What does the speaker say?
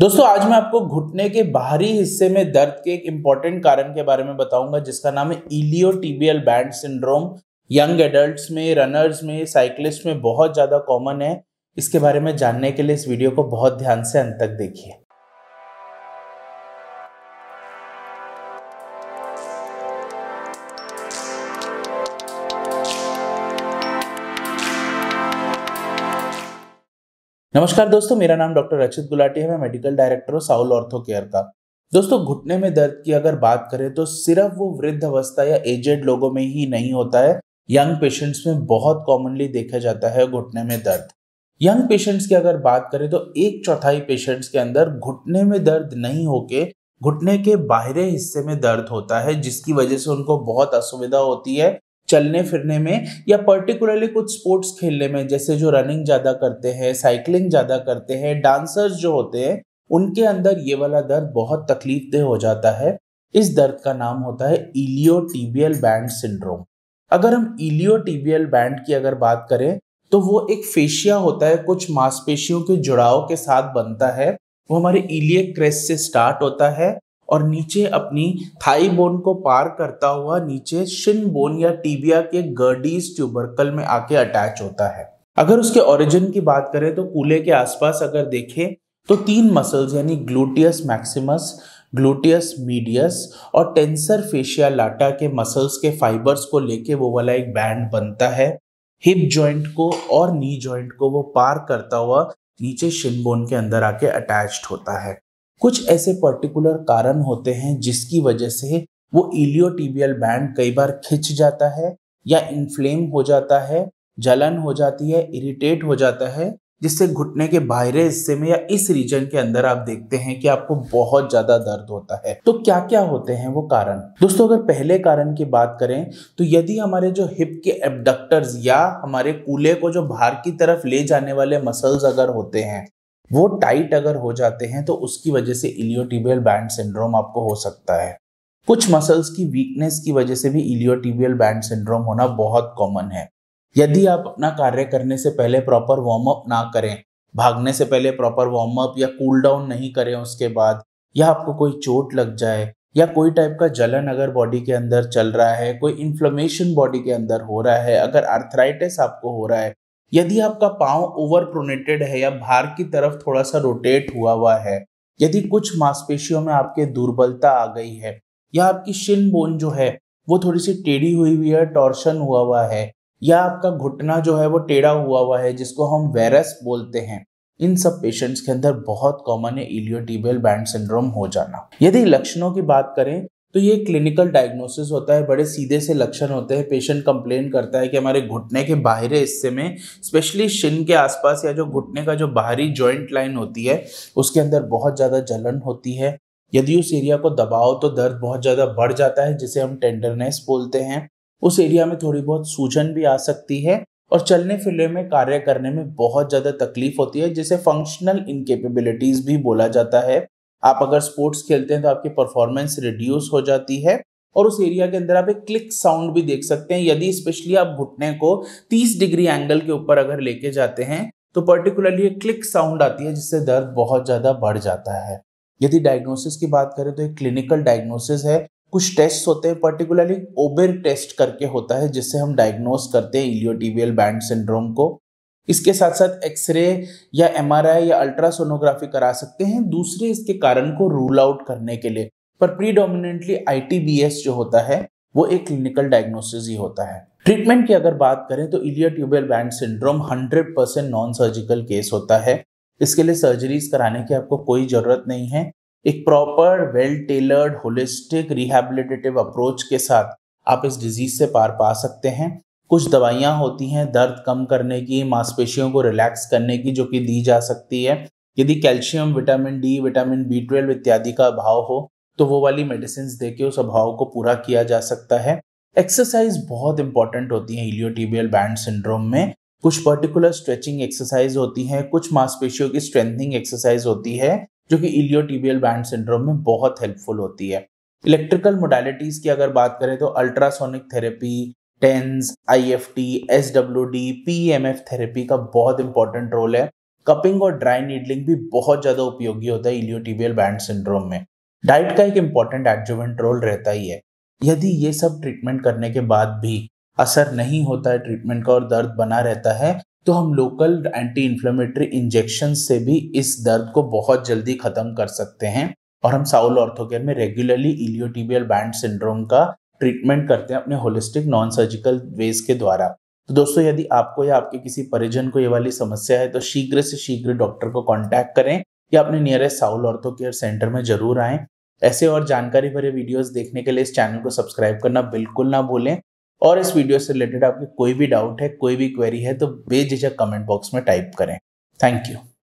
दोस्तों आज मैं आपको घुटने के बाहरी हिस्से में दर्द के एक इम्पॉर्टेंट कारण के बारे में बताऊंगा जिसका नाम है iliotibial band syndrome young adult में रनर्स में साइकिलिस्ट में बहुत ज़्यादा कॉमन है इसके बारे में जानने के लिए इस वीडियो को बहुत ध्यान से अंत तक देखिए नमस्कार दोस्तों मेरा नाम डॉक्टर रचित गुलाटी है मैं मेडिकल डायरेक्टर हूँ साउल ऑर्थो केयर का दोस्तों घुटने में दर्द की अगर बात करें तो सिर्फ वो वृद्ध अवस्था या एजेड लोगों में ही नहीं होता है यंग पेशेंट्स में बहुत कॉमनली देखा जाता है घुटने में दर्द यंग पेशेंट्स की अगर बात करें तो एक चौथाई पेशेंट्स के अंदर घुटने में दर्द नहीं होके घुटने के बाहरे हिस्से में दर्द होता है जिसकी वजह से उनको बहुत असुविधा होती है चलने फिरने में या पर्टिकुलरली कुछ स्पोर्ट्स खेलने में जैसे जो रनिंग ज़्यादा करते हैं साइकिलिंग ज़्यादा करते हैं डांसर्स जो होते हैं उनके अंदर ये वाला दर्द बहुत तकलीफ देह हो जाता है इस दर्द का नाम होता है इलियो टीबियल बैंड सिंड्रोम अगर हम इलियो टीबियल बैंड की अगर बात करें तो वो एक फेशिया होता है कुछ मांसपेशियों के जुड़ाव के साथ बनता है वो हमारे इलियक क्रेस्ट से स्टार्ट होता है और नीचे अपनी थाई बोन को पार करता हुआ नीचे शिन बोन या टीबिया के गर्डीज ट्यूबरकल में आके अटैच होता है अगर उसके ओरिजिन की बात करें तो कूले के आसपास अगर देखें तो तीन मसल्स यानी ग्लूटियस मैक्सिमस ग्लूटियस मीडियस और टेंसर फेशिया लाटा के मसल्स के फाइबर्स को लेके वो वाला एक बैंड बनता है हिप जॉइंट को और नी जॉइंट को वो पार करता हुआ नीचे शिनबोन के अंदर आके अटैच्ड होता है कुछ ऐसे पर्टिकुलर कारण होते हैं जिसकी वजह से वो इलियोटिबियल बैंड कई बार खिंच जाता है या इन्फ्लेम हो जाता है जलन हो जाती है इरिटेट हो जाता है जिससे घुटने के बाहरे हिस्से में या इस रीजन के अंदर आप देखते हैं कि आपको बहुत ज्यादा दर्द होता है तो क्या क्या होते हैं वो कारण दोस्तों अगर पहले कारण की बात करें तो यदि हमारे जो हिप के एबडक्टर्स या हमारे कूले को जो बाहर की तरफ ले जाने वाले मसल्स अगर होते हैं वो टाइट अगर हो जाते हैं तो उसकी वजह से इलियोटिबियल बैंड सिंड्रोम आपको हो सकता है कुछ मसल्स की वीकनेस की वजह से भी इलियोटिबियल बैंड सिंड्रोम होना बहुत कॉमन है यदि आप अपना कार्य करने से पहले प्रॉपर वार्म अप ना करें भागने से पहले प्रॉपर वार्म अप या कूल डाउन नहीं करें उसके बाद या आपको कोई चोट लग जाए या कोई टाइप का जलन अगर बॉडी के अंदर चल रहा है कोई इन्फ्लमेशन बॉडी के अंदर हो रहा है अगर आर्थराइटिस आपको हो रहा है यदि आपका पाँव ओवर प्रोनेटेड है या भार की तरफ थोड़ा सा रोटेट हुआ हुआ है यदि कुछ मांसपेशियों में आपके दुर्बलता आ गई है या आपकी शिन बोन जो है वो थोड़ी सी टेढ़ी हुई हुई है टॉर्शन हुआ हुआ है या आपका घुटना जो है वो टेढ़ा हुआ हुआ है जिसको हम वैरस बोलते हैं इन सब पेशेंट्स के अंदर बहुत कॉमन है इलियोटिबियल बैंड सिंड्रोम हो जाना यदि लक्षणों की बात करें तो ये क्लिनिकल डायग्नोसिस होता है बड़े सीधे से लक्षण होते हैं पेशेंट कंप्लेन करता है कि हमारे घुटने के बाहरी हिस्से में स्पेशली शिन के आसपास या जो घुटने का जो बाहरी जॉइंट लाइन होती है उसके अंदर बहुत ज़्यादा जलन होती है यदि उस एरिया को दबाओ तो दर्द बहुत ज़्यादा बढ़ जाता है जिसे हम टेंडरनेस बोलते हैं उस एरिया में थोड़ी बहुत सूजन भी आ सकती है और चलने फिरने में कार्य करने में बहुत ज़्यादा तकलीफ होती है जिसे फंक्शनल इनकेपेबिलिटीज़ भी बोला जाता है आप अगर स्पोर्ट्स खेलते हैं तो आपकी परफॉर्मेंस रिड्यूस हो जाती है और उस एरिया के अंदर आप एक क्लिक साउंड भी देख सकते हैं यदि स्पेशली आप घुटने को 30 डिग्री एंगल के ऊपर अगर लेके जाते हैं तो पर्टिकुलरली एक क्लिक साउंड आती है जिससे दर्द बहुत ज़्यादा बढ़ जाता है यदि डायग्नोसिस की बात करें तो एक क्लिनिकल डायग्नोसिस है कुछ टेस्ट होते हैं पर्टिकुलरली ओबेर टेस्ट करके होता है जिससे हम डायग्नोस करते हैं इलियोटीबियल बैंड सिंड्रोम को इसके साथ साथ एक्सरे या एमआरआई या अल्ट्रासोनोग्राफी करा सकते हैं दूसरे इसके कारण को रूल आउट करने के लिए पर प्रीडोमिनेंटली आईटीबीएस जो होता है वो एक क्लिनिकल डायग्नोसिस ही होता है ट्रीटमेंट की अगर बात करें तो iliotibial band syndrome 100 percent non surgical case होता है इसके लिए सर्जरीज कराने की आपको कोई ज़रूरत नहीं है एक proper well tailored holistic rehabilitative approach के साथ आप इस डिजीज से पार पा सकते हैं कुछ दवाइयाँ होती हैं दर्द कम करने की मांसपेशियों को रिलैक्स करने की जो कि दी जा सकती है यदि calcium vitamin D vitamin B twelve इत्यादि का अभाव हो तो वो वाली मेडिसिन दे के उस अभाव को पूरा किया जा सकता है एक्सरसाइज बहुत इंपॉर्टेंट होती है हीलियोटिबियल बैंड सिंड्रोम में कुछ पर्टिकुलर स्ट्रेचिंग एक्सरसाइज होती है कुछ मांसपेशियों की स्ट्रेंथनिंग एक्सरसाइज होती है जो कि इलियोटिबियल बैंड सिंड्रोम में बहुत हेल्पफुल होती है इलेक्ट्रिकल मोडालिटीज़ की अगर बात करें तो ultrasonic therapy TENS I F T S W D P M F therapy का बहुत इंपॉर्टेंट रोल है कपिंग और ड्राई नीडलिंग भी बहुत ज़्यादा उपयोगी होता है इलियोटिबियल बैंड सिंड्रोम में डाइट का एक इम्पॉर्टेंट एडजुवेंट रोल रहता ही है यदि ये सब ट्रीटमेंट करने के बाद भी असर नहीं होता है ट्रीटमेंट का और दर्द बना रहता है तो हम लोकल एंटी इन्फ्लेमेटरी इंजेक्शन से भी इस दर्द को बहुत जल्दी ख़त्म कर सकते हैं और हम साउल ऑर्थोकेयर में रेगुलरली इलियोटिबियल बैंड सिंड्रोम का ट्रीटमेंट करते हैं अपने होलिस्टिक नॉन सर्जिकल वेज के द्वारा तो दोस्तों यदि आपको या आपके किसी परिजन को ये वाली समस्या है तो शीघ्र से शीघ्र डॉक्टर को कॉन्टैक्ट करें या अपने nearest Saul ortho care centre में जरूर आएँ ऐसे और जानकारी भरे वीडियोस देखने के लिए इस चैनल को सब्सक्राइब करना बिल्कुल ना भूलें और इस वीडियो से रिलेटेड आपके कोई भी डाउट है कोई भी क्वेरी है तो बेझिझक कमेंट बॉक्स में टाइप करें थैंक यू